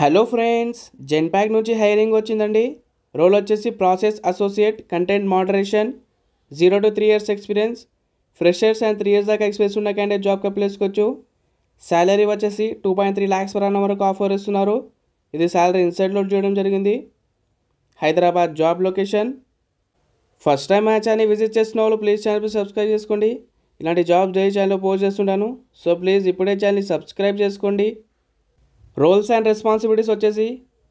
hello friends ప్యాక్ నుంచి hiring వచ్చిందండి రోల్ వచ్చేసి process associate content moderation zero to three years experience freshers and three years దాకా experience ఉన్న క్యాండిడేట్ జాబ్ చేసుకోవచ్చు శాలరీ వచ్చేసి two point three lakhs per annum వరకు ఆఫర్ ఇస్తున్నారు ఇది శాలరీ ఇన్సైడ్ లోడ్ చేయడం జరిగింది Hyderabad job location first time match అని విజిట్ చేసిన వాళ్ళు ప్లీజ్ ఛానల్పై సబ్స్క్రైబ్ చేసుకోండి ఇలాంటి జాబ్ జై ఛానల్ పోస్ట్ చేస్తుంటాను సో ప్లీజ్ ఇప్పుడే ఛానల్ని సబ్స్క్రైబ్ చేసుకోండి రోల్స్ అండ్ రెస్పాన్సిబిలిటీస్ వచ్చేసి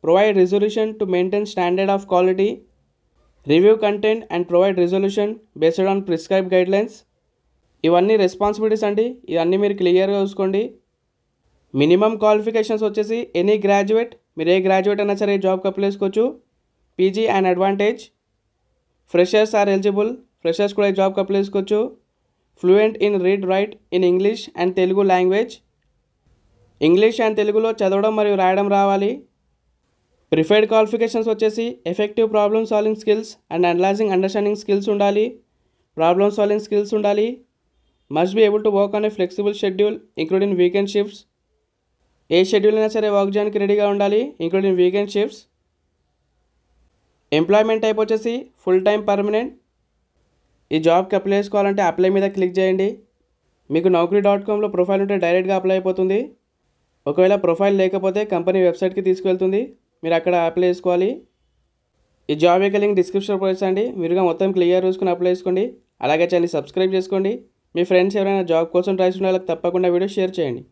provide resolution to maintain standard of quality review content and provide resolution based on prescribe guidelines ఇవన్నీ రెస్పాన్సిబిలిటీస్ అండి ఇవన్నీ మీరు క్లియర్గా చూసుకోండి మినిమం క్వాలిఫికేషన్స్ వచ్చేసి ఎనీ గ్రాడ్యుయేట్ మీరు ఏ గ్రాడ్యుయేట్ అయినా సరే జాబ్కి అప్లై చేసుకోవచ్చు PG and advantage freshers are eligible freshers కూడా జాబ్కి అప్లై చేసుకోవచ్చు fluent in read write in English and Telugu language English and తెలుగులో చదవడం మరియు రాయడం రావాలి ప్రిఫైర్డ్ క్వాలిఫికేషన్స్ వచ్చేసి effective problem solving skills and analyzing understanding skills ఉండాలి ప్రాబ్లమ్ సాల్వింగ్ స్కిల్స్ ఉండాలి must be able to work on a flexible schedule including weekend shifts ఏ schedule అయినా సరే వర్క్ చేయడానికి రెడీగా ఉండాలి including weekend shifts employment type వచ్చేసి ఫుల్ టైం పర్మనెంట్ ఈ జాబ్కి అప్లై చేసుకోవాలంటే అప్లై మీద క్లిక్ చేయండి మీకు నౌకరీ డాట్ కామ్లో ప్రొఫైల్ ఉంటే డైరెక్ట్గా అప్లై అయిపోతుంది ఒకవేళ ప్రొఫైల్ లేకపోతే కంపెనీ వెబ్సైట్కి తీసుకువెళ్తుంది మీరు అక్కడ అప్లై చేసుకోవాలి ఈ జాబ్ యొక్క లింక్ డిస్క్రిప్షన్ ప్రైస్ మీరుగా మొత్తం క్లియర్ చూసుకుని అప్లై చేసుకోండి అలాగే ఛానల్ సబ్స్క్రైబ్ చేసుకోండి మీ ఫ్రెండ్స్ ఎవరైనా జాబ్ కోసం ట్రై వాళ్ళకి తప్పకుండా వీడియో షేర్ చేయండి